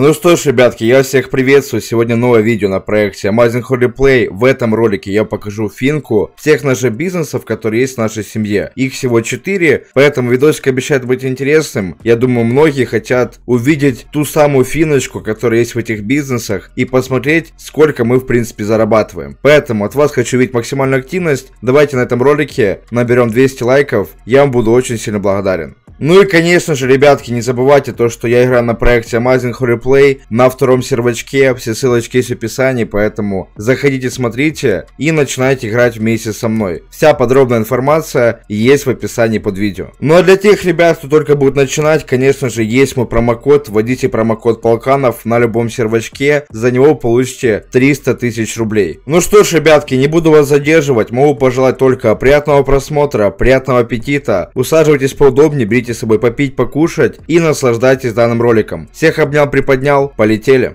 Ну что ж, ребятки, я всех приветствую. Сегодня новое видео на проекте Amazing Holy Play. В этом ролике я покажу финку всех наших бизнесов, которые есть в нашей семье. Их всего 4, поэтому видосик обещает быть интересным. Я думаю, многие хотят увидеть ту самую финочку, которая есть в этих бизнесах, и посмотреть, сколько мы в принципе зарабатываем. Поэтому от вас хочу видеть максимальную активность. Давайте на этом ролике наберем 200 лайков. Я вам буду очень сильно благодарен. Ну и, конечно же, ребятки, не забывайте то, что я играю на проекте Amazing Replay на втором сервачке, все ссылочки есть в описании, поэтому заходите, смотрите и начинайте играть вместе со мной. Вся подробная информация есть в описании под видео. Ну а для тех ребят, кто только будет начинать, конечно же, есть мой промокод, вводите промокод Полканов на любом сервачке, за него получите 300 тысяч рублей. Ну что ж, ребятки, не буду вас задерживать, могу пожелать только приятного просмотра, приятного аппетита, усаживайтесь поудобнее, берите берите с собой попить, покушать и наслаждайтесь данным роликом. Всех обнял, приподнял, полетели.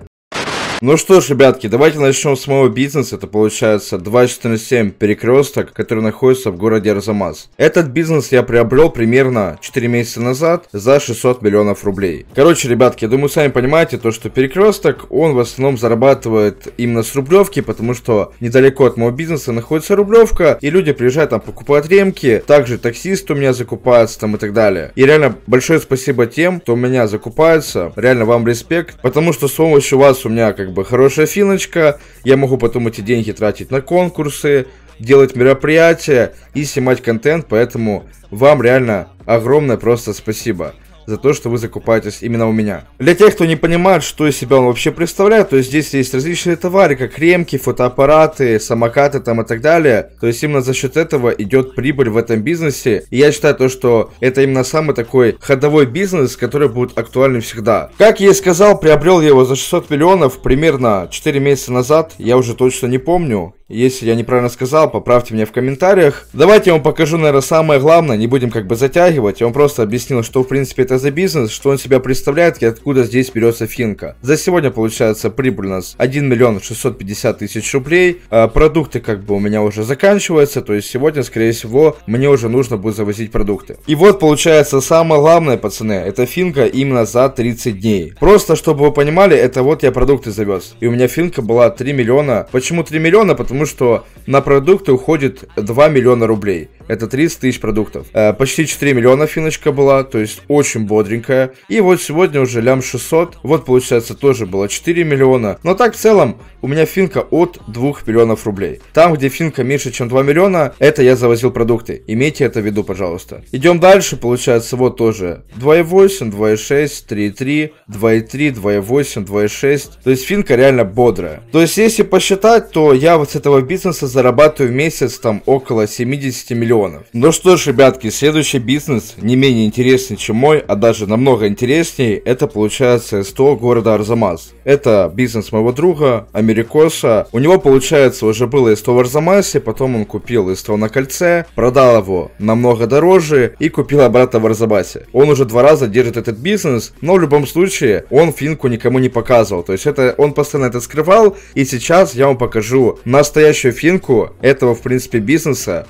Ну что ж, ребятки, давайте начнем с моего бизнеса. Это получается 247 перекресток, который находится в городе Арзамас. Этот бизнес я приобрел примерно 4 месяца назад за 600 миллионов рублей. Короче, ребятки, я думаю, сами понимаете, то что перекресток, он в основном зарабатывает именно с рублевки, потому что недалеко от моего бизнеса находится рублевка, и люди приезжают там покупают ремки, также таксисты у меня закупаются там и так далее. И реально большое спасибо тем, кто у меня закупается, реально вам респект, потому что с помощью вас у меня как бы хорошая финочка, я могу потом эти деньги тратить на конкурсы, делать мероприятия и снимать контент, поэтому вам реально огромное просто спасибо за то, что вы закупаетесь именно у меня. Для тех, кто не понимает, что из себя он вообще представляет, то есть здесь есть различные товары, как ремки, фотоаппараты, самокаты там и так далее. То есть именно за счет этого идет прибыль в этом бизнесе. И я считаю то, что это именно самый такой ходовой бизнес, который будет актуальным всегда. Как я и сказал, приобрел я его за 600 миллионов примерно 4 месяца назад, я уже точно не помню. Если я неправильно сказал, поправьте меня в комментариях. Давайте я вам покажу, наверное, самое главное, не будем как бы затягивать. Я вам просто объяснил, что в принципе это за бизнес, что он себя представляет и откуда здесь берется финка. За сегодня получается прибыль у нас 1 миллион 650 тысяч рублей. А, продукты как бы у меня уже заканчиваются, то есть сегодня, скорее всего, мне уже нужно будет завозить продукты. И вот получается самое главное, пацаны, это финка именно за 30 дней. Просто чтобы вы понимали, это вот я продукты завез. И у меня финка была 3 миллиона. Почему 3 миллиона? Потому потому что на продукты уходит 2 миллиона рублей. Это 30 тысяч продуктов. Э, почти 4 миллиона финочка была, то есть очень бодренькая. И вот сегодня уже лям 600. Вот получается тоже было 4 миллиона. Но так в целом у меня финка от 2 миллионов рублей. Там, где финка меньше, чем 2 миллиона, это я завозил продукты. Имейте это в виду, пожалуйста. Идем дальше, получается вот тоже 2.8, 2.6, 3.3, 2.3, 2.8, 2.6. То есть финка реально бодрая. То есть если посчитать, то я вот с этого бизнеса зарабатываю в месяц там около 70 миллионов миллионов. Ну что ж, ребятки, следующий бизнес не менее интересный, чем мой, а даже намного интереснее, это получается СТО города Арзамас. Это бизнес моего друга, Америкоса. У него, получается, уже было СТО в Арзамасе, потом он купил СТО на кольце, продал его намного дороже и купил обратно в Арзамасе. Он уже два раза держит этот бизнес, но в любом случае он финку никому не показывал. То есть это он постоянно это скрывал, и сейчас я вам покажу настоящую финку этого, в принципе, бизнеса,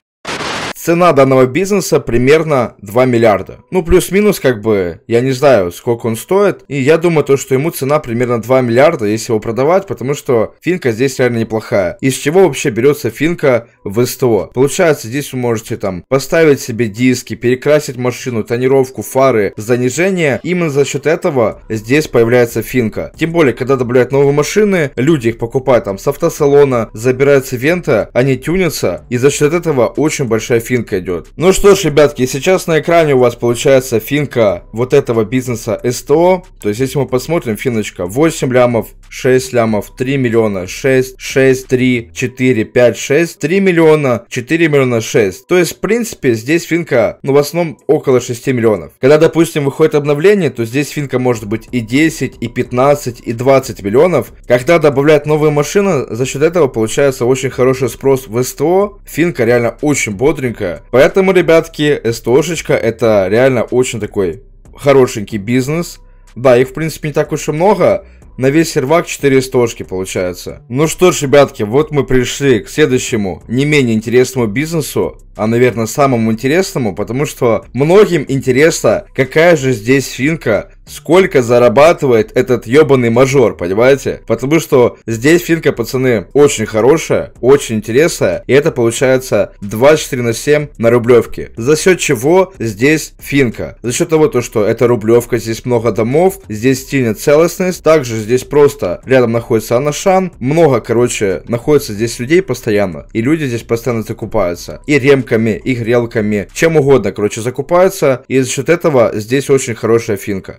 Цена данного бизнеса примерно 2 миллиарда. Ну, плюс-минус, как бы, я не знаю, сколько он стоит. И я думаю, то, что ему цена примерно 2 миллиарда, если его продавать, потому что финка здесь реально неплохая. Из чего вообще берется финка в СТО? Получается, здесь вы можете там поставить себе диски, перекрасить машину, тонировку, фары, занижение. Именно за счет этого здесь появляется финка. Тем более, когда добавляют новые машины, люди их покупают там с автосалона, забирают с ивента, они тюнятся, и за счет этого очень большая финка финка идет. Ну что ж, ребятки, сейчас на экране у вас получается финка вот этого бизнеса СТО. То есть, если мы посмотрим, финочка 8 лямов, 6 лямов, 3 миллиона, 6, 6, 3, 4, 5, 6, 3 миллиона, 4 миллиона, 6. То есть, в принципе, здесь финка, ну, в основном около 6 миллионов. Когда, допустим, выходит обновление, то здесь финка может быть и 10, и 15, и 20 миллионов. Когда добавляют новые машины, за счет этого получается очень хороший спрос в СТО. Финка реально очень бодренькая. СТОшечка. Поэтому, ребятки, СТОшечка это реально очень такой хорошенький бизнес. Да, их в принципе не так уж и много, на весь сервак 4 стошки получается. Ну что ж, ребятки, вот мы пришли к следующему, не менее интересному бизнесу а, наверное, самому интересному, потому что многим интересно, какая же здесь финка, сколько зарабатывает этот ебаный мажор, понимаете? Потому что здесь финка, пацаны, очень хорошая, очень интересная, и это получается 24 на 7 на рублевке. За счет чего здесь финка? За счет того, то, что это рублевка, здесь много домов, здесь стильная целостность, также здесь просто рядом находится Анашан, много, короче, находится здесь людей постоянно, и люди здесь постоянно закупаются. И рем сумками, и грелками, чем угодно, короче, закупаются. И за счет этого здесь очень хорошая финка.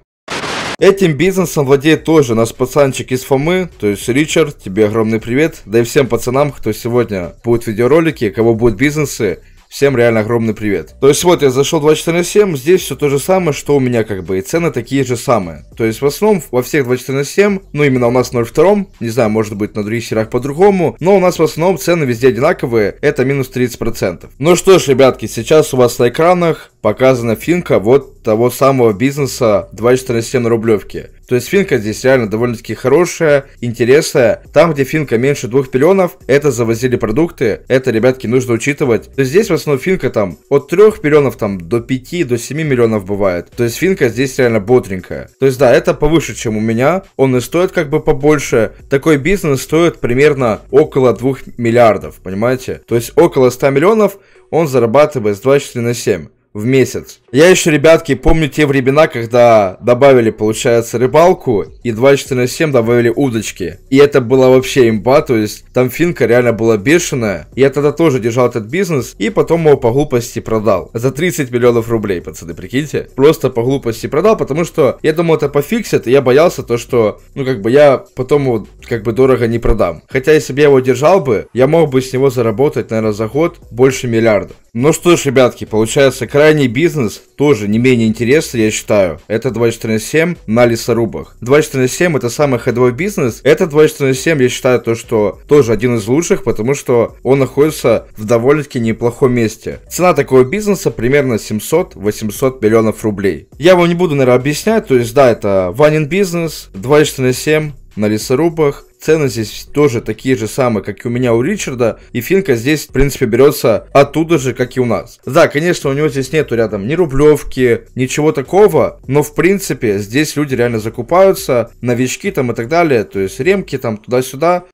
Этим бизнесом владеет тоже наш пацанчик из Фомы, то есть Ричард, тебе огромный привет, да и всем пацанам, кто сегодня будет видеоролики, кого будут бизнесы, Всем реально огромный привет. То есть вот я зашел 24/7, здесь все то же самое, что у меня как бы, и цены такие же самые. То есть в основном во всех 24/7, ну именно у нас 0.2, не знаю, может быть на других серах по-другому, но у нас в основном цены везде одинаковые, это минус 30%. Ну что ж, ребятки, сейчас у вас на экранах показана финка вот того самого бизнеса 247 на Рублевке. То есть финка здесь реально довольно-таки хорошая, интересная. Там, где финка меньше 2 миллионов, это завозили продукты, это, ребятки, нужно учитывать. То есть здесь в основном финка там от 3 миллионов там до 5, до 7 миллионов бывает. То есть финка здесь реально бодренькая. То есть да, это повыше, чем у меня. Он и стоит как бы побольше. Такой бизнес стоит примерно около 2 миллиардов, понимаете? То есть около 100 миллионов он зарабатывает с 24 на 7 в месяц. Я еще, ребятки, помню те времена, когда добавили, получается, рыбалку и 24 на 7 добавили удочки. И это было вообще имба, то есть там финка реально была бешеная. Я тогда тоже держал этот бизнес и потом его по глупости продал. За 30 миллионов рублей, пацаны, прикиньте. Просто по глупости продал, потому что я думал, это пофиксит, и я боялся то, что, ну, как бы я потом его, как бы, дорого не продам. Хотя, если бы я его держал бы, я мог бы с него заработать, наверное, за год больше миллиарда. Ну что ж, ребятки, получается крайний бизнес тоже не менее интересный, я считаю, это 24/7 на лесорубах. 24/7 это самый ходовой бизнес. Это 24/7, я считаю, то, что тоже один из лучших, потому что он находится в довольно-таки неплохом месте. Цена такого бизнеса примерно 700-800 миллионов рублей. Я вам не буду, наверное, объяснять, то есть, да, это Ванин бизнес, 24/7, на лесорубах. Цены здесь тоже такие же самые, как и у меня у Ричарда. И финка здесь, в принципе, берется оттуда же, как и у нас. Да, конечно, у него здесь нету рядом ни рублевки, ничего такого. Но, в принципе, здесь люди реально закупаются. Новички там и так далее. То есть ремки там туда-сюда.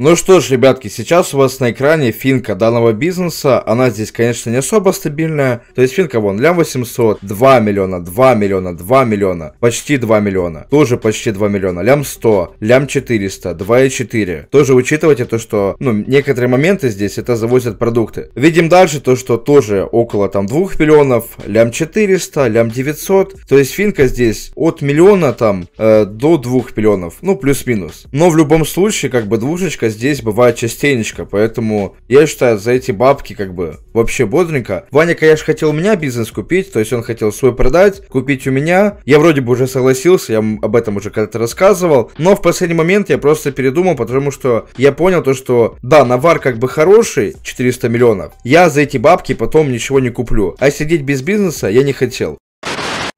Ну что ж, ребятки, сейчас у вас на экране финка данного бизнеса. Она здесь, конечно, не особо стабильная. То есть финка вон, лям 800, 2 миллиона, 2 миллиона, 2 миллиона, почти 2 миллиона, тоже почти 2 миллиона, лям 100, лям 400, 2,4. Тоже учитывайте то, что, ну, некоторые моменты здесь это завозят продукты. Видим дальше то, что тоже около там 2 миллионов, лям 400, лям 900. То есть финка здесь от миллиона там э, до 2 миллионов, ну плюс-минус. Но в любом случае, как бы двушечка здесь бывает частенечко, поэтому я считаю, за эти бабки как бы вообще бодренько. Ваня, конечно, хотел у меня бизнес купить, то есть он хотел свой продать, купить у меня. Я вроде бы уже согласился, я об этом уже когда-то рассказывал, но в последний момент я просто передумал, потому что я понял то, что да, навар как бы хороший, 400 миллионов, я за эти бабки потом ничего не куплю, а сидеть без бизнеса я не хотел.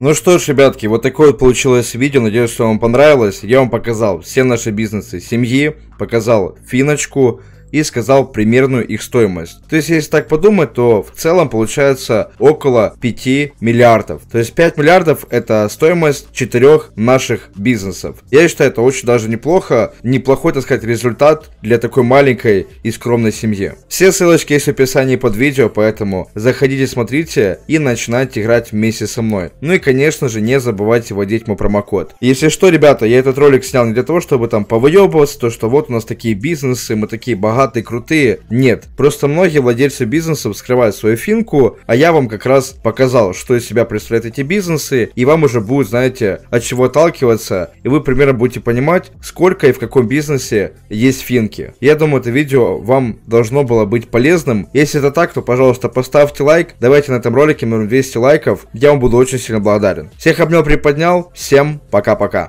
Ну что ж, ребятки, вот такое вот получилось видео. Надеюсь, что вам понравилось. Я вам показал все наши бизнесы семьи, показал финочку, и сказал примерную их стоимость. То есть, если так подумать, то в целом получается около 5 миллиардов. То есть 5 миллиардов это стоимость 4 наших бизнесов. Я считаю, это очень даже неплохо, неплохой, так сказать, результат для такой маленькой и скромной семьи. Все ссылочки есть в описании под видео, поэтому заходите, смотрите и начинайте играть вместе со мной. Ну и, конечно же, не забывайте вводить мой промокод. Если что, ребята, я этот ролик снял не для того, чтобы там повыебываться, то что вот у нас такие бизнесы, мы такие богатые, богатые, крутые. Нет. Просто многие владельцы бизнесов скрывают свою финку, а я вам как раз показал, что из себя представляют эти бизнесы, и вам уже будет, знаете, от чего отталкиваться, и вы примерно будете понимать, сколько и в каком бизнесе есть финки. Я думаю, это видео вам должно было быть полезным. Если это так, то, пожалуйста, поставьте лайк. Давайте на этом ролике мы 200 лайков. Я вам буду очень сильно благодарен. Всех обнял, приподнял. Всем пока-пока.